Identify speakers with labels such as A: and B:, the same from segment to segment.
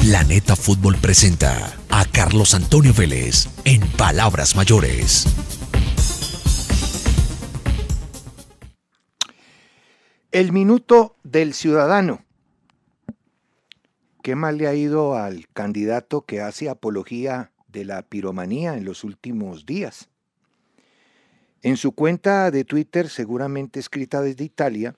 A: Planeta Fútbol presenta a Carlos Antonio Vélez en Palabras Mayores. El minuto del ciudadano. ¿Qué mal le ha ido al candidato que hace apología de la piromanía en los últimos días? En su cuenta de Twitter, seguramente escrita desde Italia,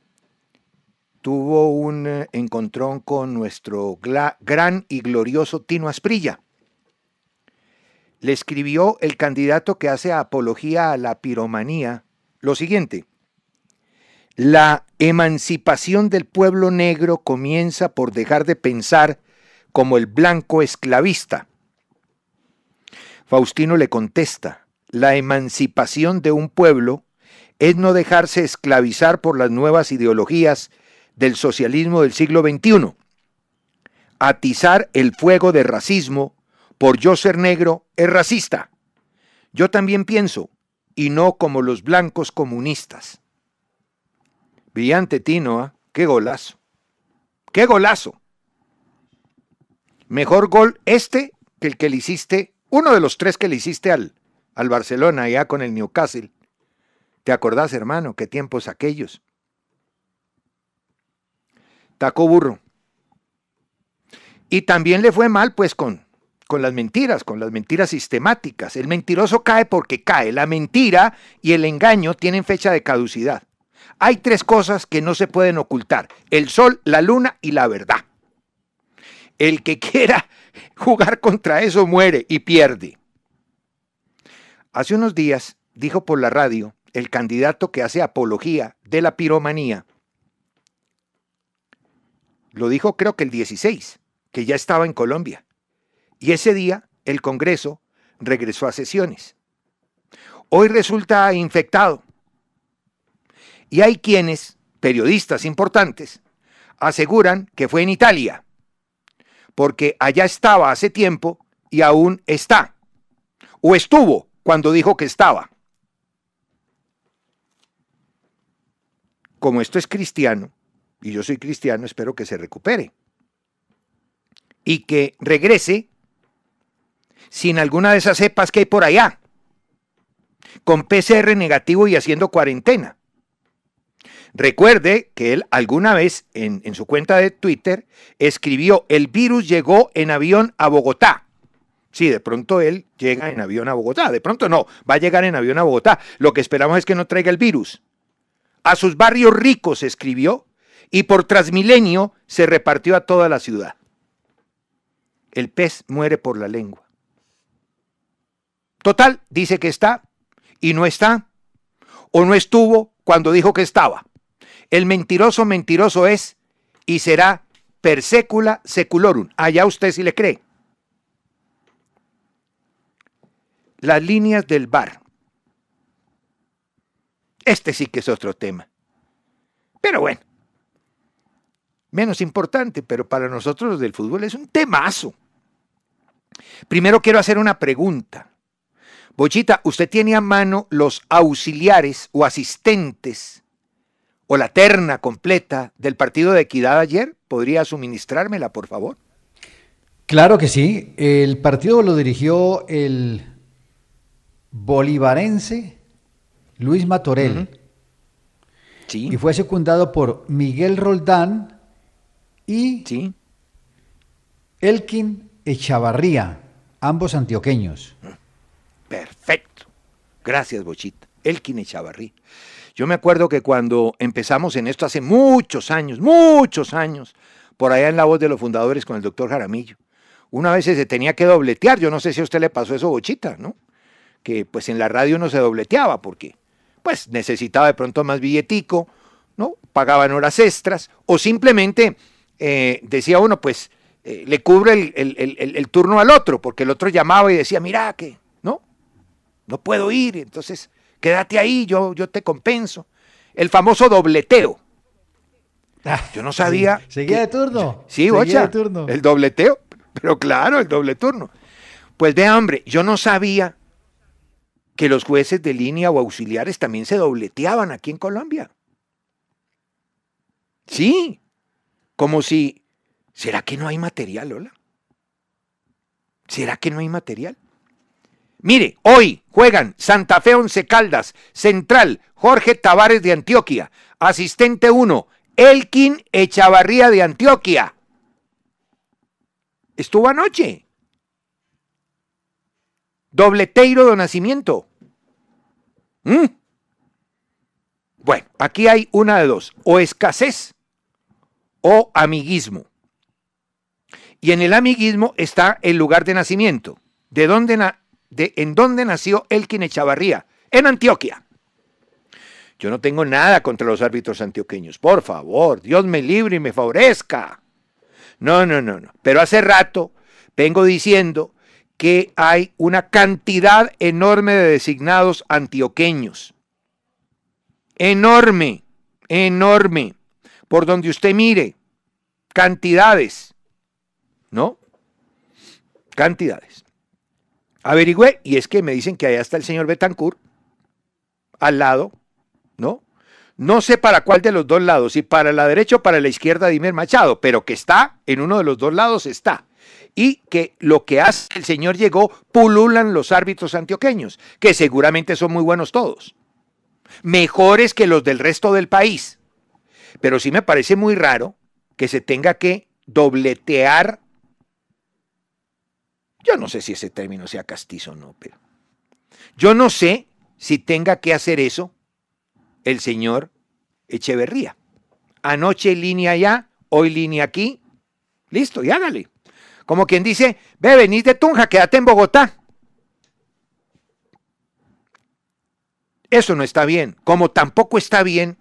A: tuvo un eh, encontrón con nuestro gran y glorioso Tino Asprilla. Le escribió el candidato que hace apología a la piromanía lo siguiente. La emancipación del pueblo negro comienza por dejar de pensar como el blanco esclavista. Faustino le contesta, la emancipación de un pueblo es no dejarse esclavizar por las nuevas ideologías del socialismo del siglo XXI. Atizar el fuego de racismo por yo ser negro es racista. Yo también pienso, y no como los blancos comunistas. Brillante Tinoa ¿ah? qué golazo. ¡Qué golazo! Mejor gol este que el que le hiciste, uno de los tres que le hiciste al, al Barcelona, ya con el Newcastle. ¿Te acordás, hermano, qué tiempos aquellos? Taco burro. Y también le fue mal pues con, con las mentiras, con las mentiras sistemáticas. El mentiroso cae porque cae. La mentira y el engaño tienen fecha de caducidad. Hay tres cosas que no se pueden ocultar. El sol, la luna y la verdad. El que quiera jugar contra eso muere y pierde. Hace unos días dijo por la radio el candidato que hace apología de la piromanía lo dijo creo que el 16, que ya estaba en Colombia. Y ese día el Congreso regresó a sesiones. Hoy resulta infectado. Y hay quienes, periodistas importantes, aseguran que fue en Italia, porque allá estaba hace tiempo y aún está, o estuvo cuando dijo que estaba. Como esto es cristiano, y yo soy cristiano, espero que se recupere y que regrese sin alguna de esas cepas que hay por allá, con PCR negativo y haciendo cuarentena. Recuerde que él alguna vez en, su cuenta de Twitter escribió, el virus llegó en avión a Bogotá. Sí, de pronto él llega en avión a Bogotá. De pronto no, va a llegar en avión a Bogotá. Lo que esperamos es que no traiga el virus. A sus barrios ricos escribió y por Transmilenio se repartió a toda la ciudad. El pez muere por la lengua. Total, dice que está y no está, o no estuvo cuando dijo que estaba. El mentiroso mentiroso es y será per secula seculorum. Allá usted si le cree. Las líneas del bar. Este sí que es otro tema. Pero bueno, menos importante, pero para nosotros del fútbol es un temazo. Primero quiero hacer una pregunta. Bochita, ¿usted tiene a mano los auxiliares o asistentes o la terna completa del partido de equidad ayer? ¿Podría suministrármela, por favor? Claro que sí. El partido lo dirigió el bolivarense Luis Matorel. Y fue secundado por Miguel Roldán, y ¿Sí? Elkin Echavarría, ambos antioqueños. Perfecto. Gracias, Bochita. Elkin Echavarría. Yo me acuerdo que cuando empezamos en esto hace muchos años, muchos años, por allá en la voz de los fundadores con el doctor Jaramillo, una vez se tenía que dobletear. Yo no sé si a usted le pasó eso, Bochita, ¿no? Que pues en la radio no se dobleteaba porque pues necesitaba de pronto más billetico, ¿no? Pagaban horas extras o simplemente eh, decía uno, pues eh, le cubre el, turno al otro, porque el otro llamaba y decía, mira que, no, no puedo ir, entonces quédate ahí, yo, yo te compenso. El famoso dobleteo. Yo no sabía. seguía de turno. Sí, ocha, de turno. el dobleteo, pero claro, el doble turno. Pues de hambre yo no sabía que los jueces de línea o auxiliares también se dobleteaban aquí en Colombia. Sí, como si, ¿será que no hay material, hola? ¿Será que no hay material? Mire, hoy juegan Santa Fe Once Caldas, Central, Jorge Tavares de Antioquia, asistente 1, Elkin Echavarría de Antioquia. Estuvo anoche. Dobleteiro de Nacimiento. ¿Mm? Bueno, aquí hay una de dos, o escasez o amiguismo. Y en el amiguismo está el lugar de nacimiento, de donde de, en dónde nació el Chavarría en Antioquia. Yo no tengo nada contra los árbitros antioqueños, por favor, Dios me libre y me favorezca. No, no, no, no. Pero hace rato vengo diciendo que hay una cantidad enorme de designados antioqueños. Enorme, enorme por donde usted mire, cantidades, ¿no? Cantidades. Averigüé, y es que me dicen que allá está el señor Betancourt, al lado, ¿no? No sé para cuál de los dos lados, si para la derecha o para la izquierda Dimer Machado, pero que está en uno de los dos lados está. Y que lo que hace el señor llegó, pululan los árbitros antioqueños, que seguramente son muy buenos todos. Mejores que los del resto del país. Pero sí me parece muy raro que se tenga que dobletear. Yo no sé si ese término sea castizo o no, pero yo no sé si tenga que hacer eso el señor Echeverría. Anoche línea allá, hoy línea aquí. Listo, y hágale. Como quien dice, ve, venís de Tunja, quédate en Bogotá. Eso no está bien. Como tampoco está bien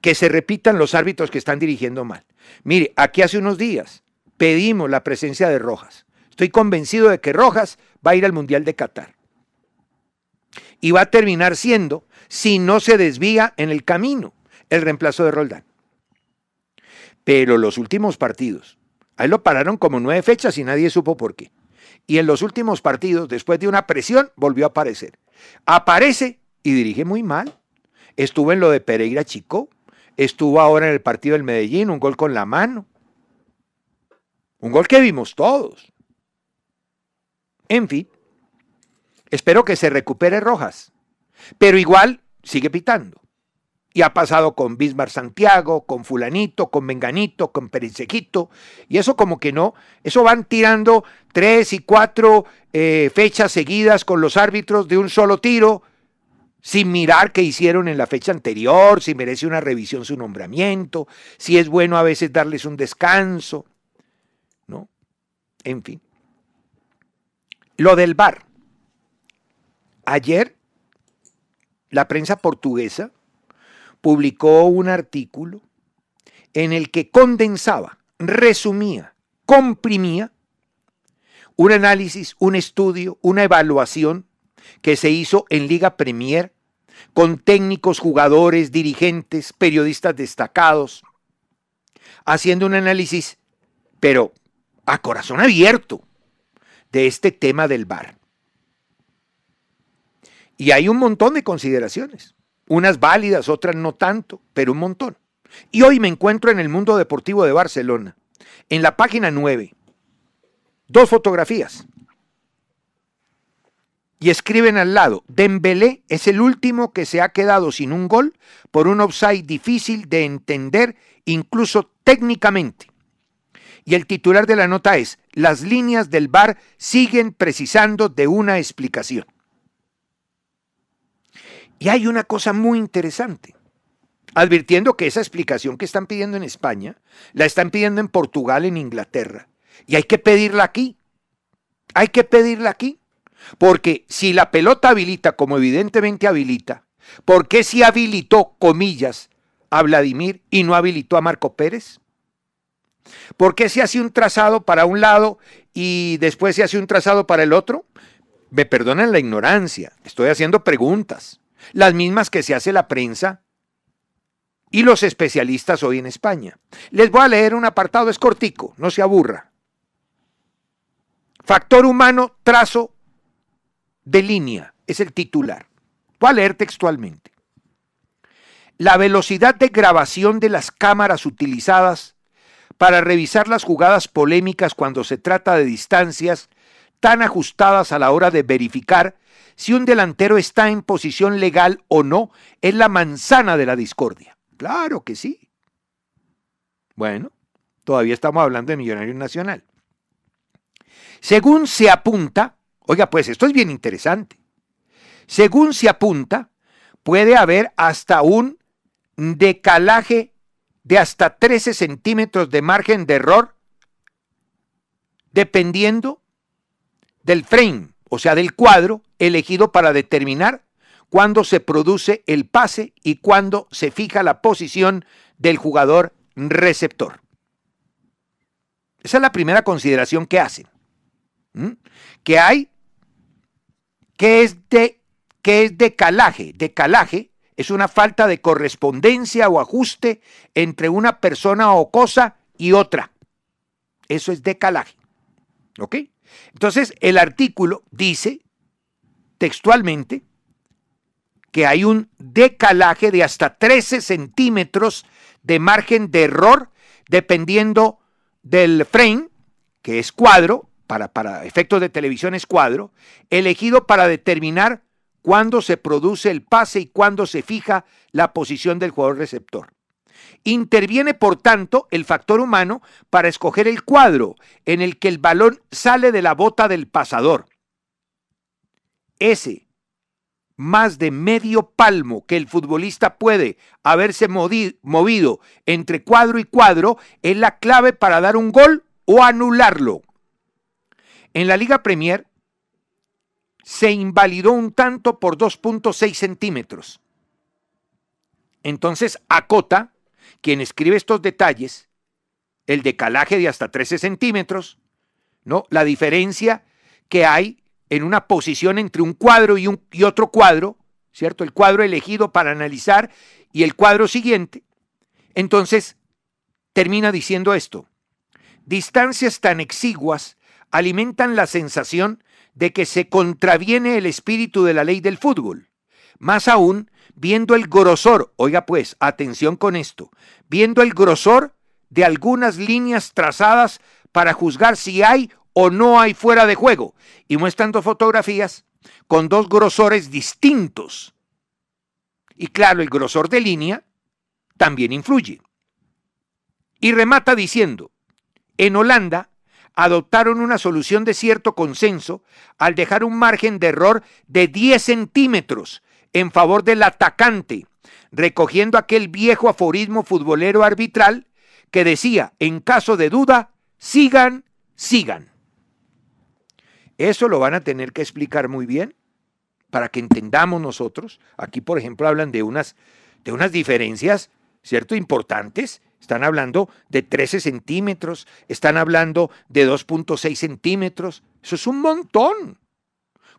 A: que se repitan los árbitros que están dirigiendo mal. Mire, aquí hace unos días pedimos la presencia de Rojas. Estoy convencido de que Rojas va a ir al Mundial de Qatar. Y va a terminar siendo, si no se desvía en el camino, el reemplazo de Roldán. Pero los últimos partidos, ahí lo pararon como nueve fechas y nadie supo por qué. Y en los últimos partidos, después de una presión, volvió a aparecer. Aparece y dirige muy mal. Estuvo en lo de Pereira Chico, estuvo ahora en el partido del Medellín, un gol con la mano. Un gol que vimos todos. En fin, espero que se recupere Rojas, pero igual sigue pitando. Y ha pasado con Bismar Santiago, con fulanito, con menganito, con Perinsequito. Y eso como que no, eso van tirando tres y cuatro eh, fechas seguidas con los árbitros de un solo tiro sin mirar qué hicieron en la fecha anterior, si merece una revisión su nombramiento, si es bueno a veces darles un descanso, ¿no? En fin. Lo del bar. Ayer la prensa portuguesa publicó un artículo en el que condensaba, resumía, comprimía un análisis, un estudio, una evaluación que se hizo en Liga Premier con técnicos, jugadores, dirigentes, periodistas destacados, haciendo un análisis, pero a corazón abierto, de este tema del bar. Y hay un montón de consideraciones, unas válidas, otras no tanto, pero un montón. Y hoy me encuentro en el mundo deportivo de Barcelona, en la página 9, dos fotografías y escriben al lado, Dembélé es el último que se ha quedado sin un gol por un offside difícil de entender incluso técnicamente. Y el titular de la nota es, las líneas del VAR siguen precisando de una explicación. Y hay una cosa muy interesante, advirtiendo que esa explicación que están pidiendo en España, la están pidiendo en Portugal, en Inglaterra, y hay que pedirla aquí. Hay que pedirla aquí. Porque si la pelota habilita, como evidentemente habilita, ¿por qué si habilitó, comillas, a Vladimir y no habilitó a Marco Pérez? ¿Por qué se hace un trazado para un lado y después se hace un trazado para el otro? Me perdonan la ignorancia, estoy haciendo preguntas, las mismas que se hace la prensa y los especialistas hoy en España. Les voy a leer un apartado, es cortico, no se aburra. Factor humano, trazo de línea, es el titular. Voy a leer textualmente. La velocidad de grabación de las cámaras utilizadas para revisar las jugadas polémicas cuando se trata de distancias tan ajustadas a la hora de verificar si un delantero está en posición legal o no es la manzana de la discordia. Claro que sí. Bueno, todavía estamos hablando de millonario Nacional. Según se apunta, Oiga, pues esto es bien interesante. Según se apunta, puede haber hasta un decalaje de hasta 13 centímetros de margen de error, dependiendo del frame, o sea, del cuadro elegido para determinar cuándo se produce el pase y cuándo se fija la posición del jugador receptor. Esa es la primera consideración que hacen, que hay ¿Qué es, de, es decalaje? Decalaje es una falta de correspondencia o ajuste entre una persona o cosa y otra. Eso es decalaje. ¿Ok? Entonces, el artículo dice textualmente que hay un decalaje de hasta 13 centímetros de margen de error dependiendo del frame, que es cuadro, para, efectos de televisión es cuadro, elegido para determinar cuándo se produce el pase y cuándo se fija la posición del jugador receptor. Interviene, por tanto, el factor humano para escoger el cuadro en el que el balón sale de la bota del pasador. Ese más de medio palmo que el futbolista puede haberse movido entre cuadro y cuadro es la clave para dar un gol o anularlo. En la Liga Premier se invalidó un tanto por 2.6 centímetros. Entonces acota, quien escribe estos detalles, el decalaje de hasta 13 centímetros, ¿no? la diferencia que hay en una posición entre un cuadro y, y otro cuadro, ¿cierto? El cuadro elegido para analizar y el cuadro siguiente. Entonces, termina diciendo esto. Distancias tan exiguas alimentan la sensación de que se contraviene el espíritu de la ley del fútbol. Más aún, viendo el grosor, oiga pues, atención con esto, viendo el grosor de algunas líneas trazadas para juzgar si hay o no hay fuera de juego, y muestran dos fotografías con dos grosores distintos. Y claro, el grosor de línea también influye. Y remata diciendo, en Holanda adoptaron una solución de cierto consenso al dejar un margen de error de 10 centímetros en favor del atacante, recogiendo aquel viejo aforismo futbolero arbitral que decía, en caso de duda, sigan, sigan. Eso lo van a tener que explicar muy bien para que entendamos nosotros. Aquí, por ejemplo, hablan de unas, de unas diferencias, ¿cierto?, importantes están hablando de 13 centímetros, están hablando de 2.6 centímetros. Eso es un montón.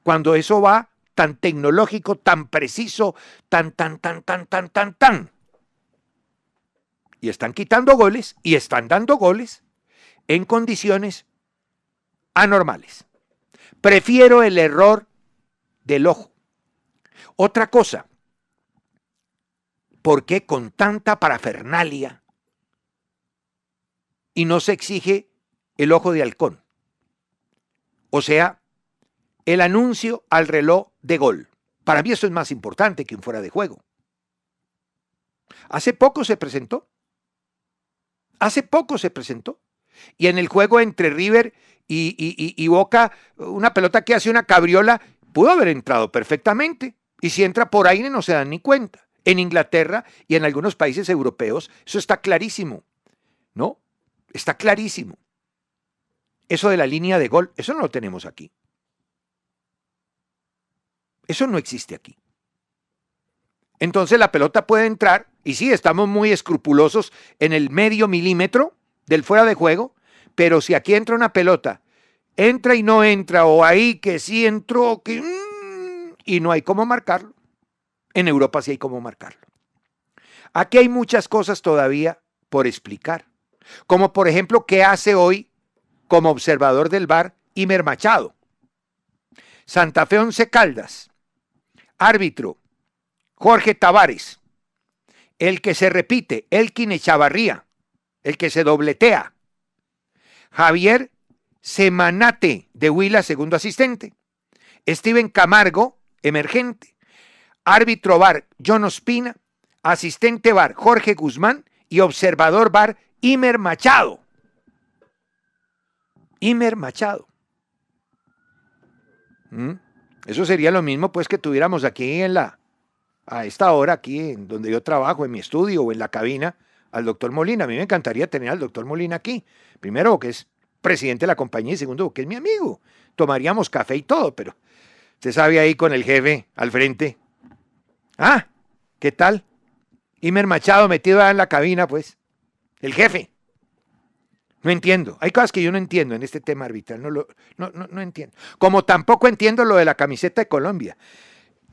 A: Cuando eso va tan tecnológico, tan preciso, tan, tan, tan, tan, tan, tan, tan. Y están quitando goles y están dando goles en condiciones anormales. Prefiero el error del ojo. Otra cosa, ¿por qué con tanta parafernalia y no se exige el ojo de halcón, o sea, el anuncio al reloj de gol. Para mí eso es más importante que un fuera de juego. Hace poco se presentó. Hace poco se presentó. Y en el juego entre River y, Boca, una pelota que hace una cabriola pudo haber entrado perfectamente. Y si entra por aire no se dan ni cuenta. En Inglaterra y en algunos países europeos eso está clarísimo. ¿No? Está clarísimo. Eso de la línea de gol, eso no lo tenemos aquí. Eso no existe aquí. Entonces la pelota puede entrar, y sí, estamos muy escrupulosos en el medio milímetro del fuera de juego, pero si aquí entra una pelota, entra y no entra, o ahí que sí entró, que... Mm, y no hay cómo marcarlo. En Europa sí hay cómo marcarlo. Aquí hay muchas cosas todavía por explicar. Como por ejemplo, ¿qué hace hoy como observador del VAR Imer Machado? Santa Fe Once Caldas, árbitro Jorge Tavares, el que se repite, Elkin Echavarría, el que se dobletea, Javier Semanate de Huila, segundo asistente, Steven Camargo, emergente, árbitro VAR John Ospina, asistente VAR Jorge Guzmán y observador VAR Imer Machado. Imer Machado. ¿Mm? Eso sería lo mismo pues que tuviéramos aquí en la, a esta hora, aquí en donde yo trabajo, en mi estudio o en la cabina, al doctor Molina. A mí me encantaría tener al doctor Molina aquí. Primero, que es presidente de la compañía y segundo, que es mi amigo. Tomaríamos café y todo, pero se sabe ahí con el jefe al frente. Ah, ¿qué tal? Imer Machado metido en la cabina, pues el jefe. No entiendo. Hay cosas que yo no entiendo en este tema arbitral. No, lo, entiendo. Como tampoco entiendo lo de la camiseta de Colombia.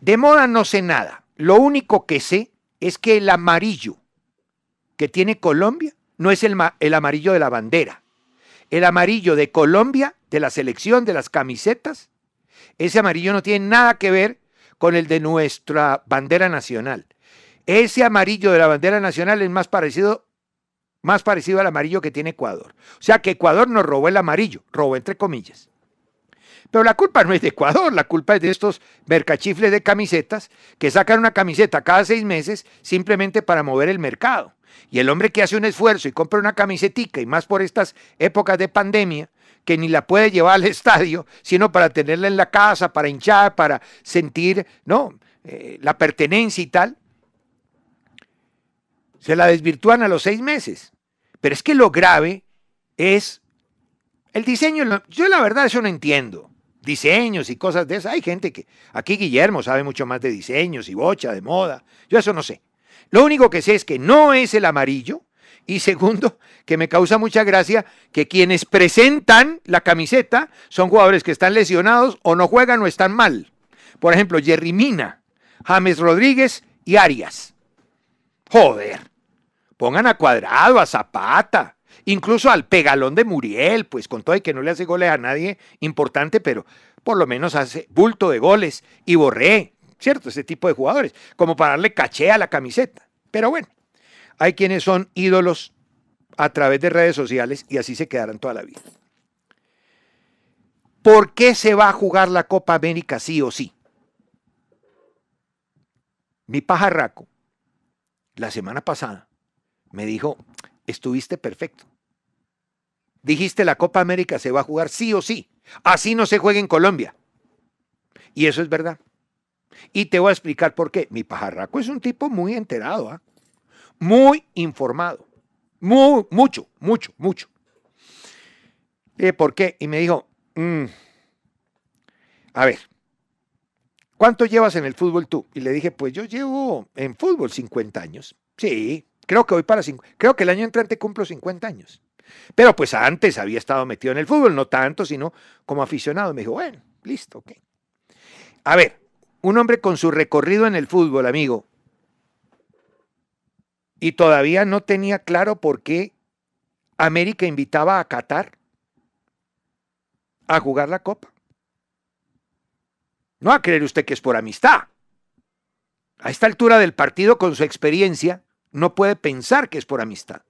A: De moda no sé nada. Lo único que sé es que el amarillo que tiene Colombia no es el, el amarillo de la bandera. El amarillo de Colombia, de la selección, de las camisetas, ese amarillo no tiene nada que ver con el de nuestra bandera nacional. Ese amarillo de la bandera nacional es más parecido más parecido al amarillo que tiene Ecuador. O sea que Ecuador nos robó el amarillo, robó entre comillas. Pero la culpa no es de Ecuador, la culpa es de estos mercachifles de camisetas que sacan una camiseta cada seis meses simplemente para mover el mercado. Y el hombre que hace un esfuerzo y compra una camisetica, y más por estas épocas de pandemia, que ni la puede llevar al estadio, sino para tenerla en la casa, para hinchar, para sentir ¿no? Eh, la pertenencia y tal, se la desvirtúan a los seis meses. Pero es que lo grave es el diseño. Yo la verdad eso no entiendo. Diseños y cosas de esas. Hay gente que... Aquí Guillermo sabe mucho más de diseños y bocha, de moda. Yo eso no sé. Lo único que sé es que no es el amarillo. Y segundo, que me causa mucha gracia que quienes presentan la camiseta son jugadores que están lesionados o no juegan o están mal. Por ejemplo, Jerry Mina, James Rodríguez y Arias. Joder. Pongan a Cuadrado, a Zapata, incluso al pegalón de Muriel, pues con todo y que no le hace goles a nadie importante, pero por lo menos hace bulto de goles y borré, ¿cierto? Ese tipo de jugadores, como para darle caché a la camiseta. Pero bueno, hay quienes son ídolos a través de redes sociales y así se quedarán toda la vida. ¿Por qué se va a jugar la Copa América sí o sí? Mi pajarraco la semana pasada me dijo, estuviste perfecto. Dijiste la Copa América se va a jugar sí o sí. Así no se juega en Colombia. Y eso es verdad. Y te voy a explicar por qué. Mi pajarraco es un tipo muy enterado, ¿eh? muy informado. Muy, mucho, mucho, mucho. Eh, ¿por qué? Y me dijo, mm, a ver, ¿Cuánto llevas en el fútbol tú? Y le dije, pues yo llevo en fútbol 50 años. Sí, creo que hoy para creo que el año entrante cumplo 50 años. Pero pues antes había estado metido en el fútbol, no tanto, sino como aficionado. Me dijo, bueno, listo, ok. A ver, un hombre con su recorrido en el fútbol, amigo, y todavía no tenía claro por qué América invitaba a Qatar a jugar la Copa. No va a creer usted que es por amistad. A esta altura del partido, con su experiencia, no puede pensar que es por amistad.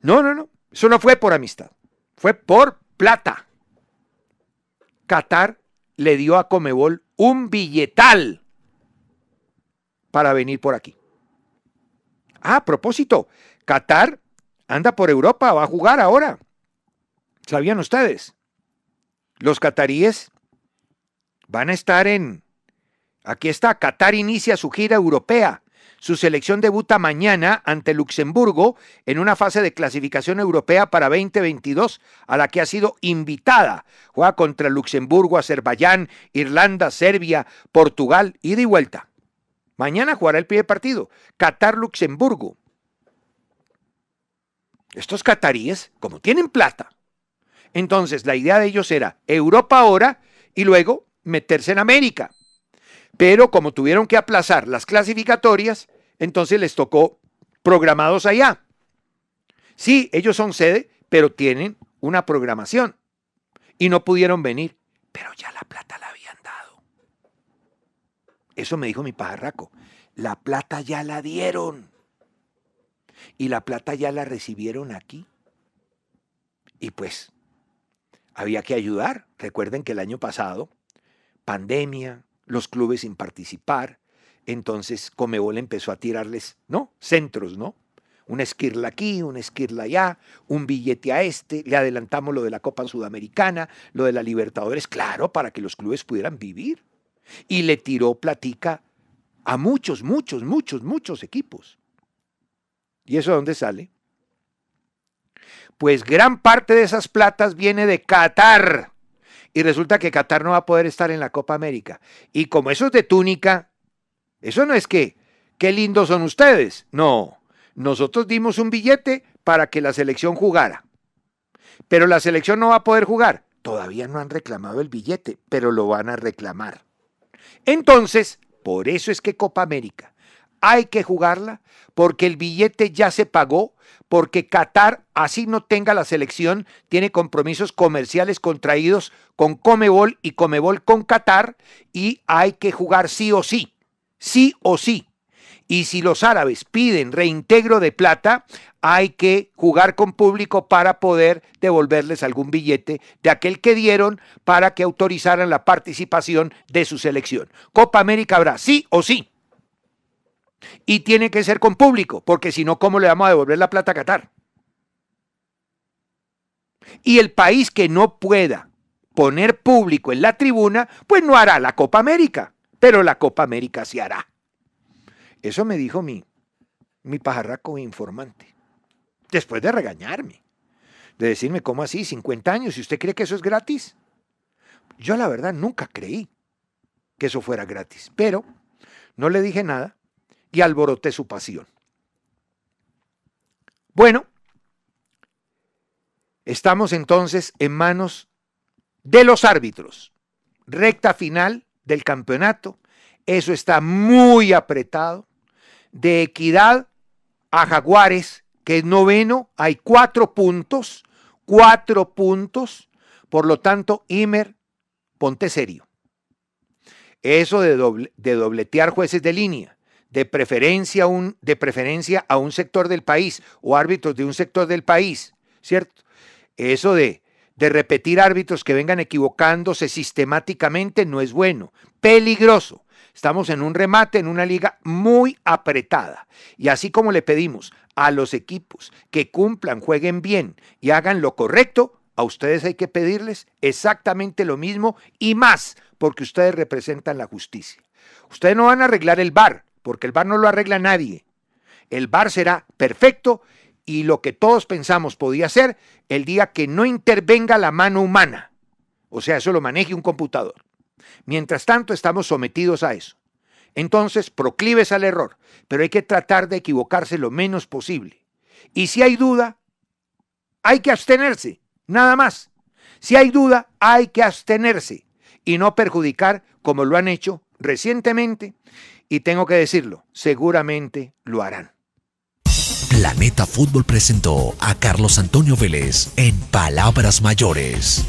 A: No, no, no. Eso no fue por amistad. Fue por plata. Qatar le dio a Comebol un billetal para venir por aquí. Ah, a propósito, Qatar anda por Europa, va a jugar ahora. ¿Sabían ustedes? Los cataríes Van a estar en... Aquí está, Qatar inicia su gira europea. Su selección debuta mañana ante Luxemburgo en una fase de clasificación europea para 2022 a la que ha sido invitada. Juega contra Luxemburgo, Azerbaiyán, Irlanda, Serbia, Portugal, ida y vuelta. Mañana jugará el primer partido, Qatar-Luxemburgo. Estos cataríes, como tienen plata, entonces la idea de ellos era Europa ahora y luego meterse en América. Pero como tuvieron que aplazar las clasificatorias, entonces les tocó programados allá. Sí, ellos son sede, pero tienen una programación y no pudieron venir, pero ya la plata la habían dado. Eso me dijo mi pajarraco. La plata ya la dieron. Y la plata ya la recibieron aquí. Y pues había que ayudar. Recuerden que el año pasado pandemia, los clubes sin participar. Entonces Comebol empezó a tirarles, ¿no? Centros, ¿no? Una esquirla aquí, una esquirla allá, un billete a este, le adelantamos lo de la Copa Sudamericana, lo de la Libertadores, claro, para que los clubes pudieran vivir. Y le tiró platica a muchos, muchos, muchos, muchos equipos. ¿Y eso de dónde sale? Pues gran parte de esas platas viene de Qatar y resulta que Qatar no va a poder estar en la Copa América. Y como esos de túnica, eso no es que, qué lindos son ustedes. No, nosotros dimos un billete para que la selección jugara. Pero la selección no va a poder jugar. Todavía no han reclamado el billete, pero lo van a reclamar. Entonces, por eso es que Copa América hay que jugarla porque el billete ya se pagó, porque Qatar, así no tenga la selección, tiene compromisos comerciales contraídos con Comebol y Comebol con Qatar y hay que jugar sí o sí, sí o sí. Y si los árabes piden reintegro de plata, hay que jugar con público para poder devolverles algún billete de aquel que dieron para que autorizaran la participación de su selección. Copa América habrá, sí o sí. Y tiene que ser con público, porque si no, ¿cómo le vamos a devolver la plata a Qatar? Y el país que no pueda poner público en la tribuna, pues no hará la Copa América, pero la Copa América se hará. Eso me dijo mi, mi pajarraco informante, después de regañarme, de decirme, ¿cómo así? 50 años, ¿y usted cree que eso es gratis? Yo la verdad nunca creí que eso fuera gratis, pero no le dije nada y alboroté su pasión. Bueno, estamos entonces en manos de los árbitros. Recta final del campeonato. Eso está muy apretado. De equidad a Jaguares, que es noveno, hay cuatro puntos. Cuatro puntos. Por lo tanto, Imer, ponte serio. Eso de, de dobletear jueces de línea de preferencia, un, de preferencia a un sector del país o árbitros de un sector del país, ¿cierto? Eso de, de repetir árbitros que vengan equivocándose sistemáticamente no es bueno, peligroso. Estamos en un remate, en una liga muy apretada. Y así como le pedimos a los equipos que cumplan, jueguen bien y hagan lo correcto, a ustedes hay que pedirles exactamente lo mismo y más, porque ustedes representan la justicia. Ustedes no van a arreglar el bar, porque el bar no lo arregla nadie. El bar será perfecto y lo que todos pensamos podía ser el día que no intervenga la mano humana. O sea, eso lo maneje un computador. Mientras tanto, estamos sometidos a eso. Entonces, proclives al error, pero hay que tratar de equivocarse lo menos posible. Y si hay duda, hay que abstenerse, nada más. Si hay duda, hay que abstenerse y no perjudicar como lo han hecho recientemente y tengo que decirlo, seguramente lo harán. Planeta Fútbol presentó a Carlos Antonio Vélez en Palabras Mayores.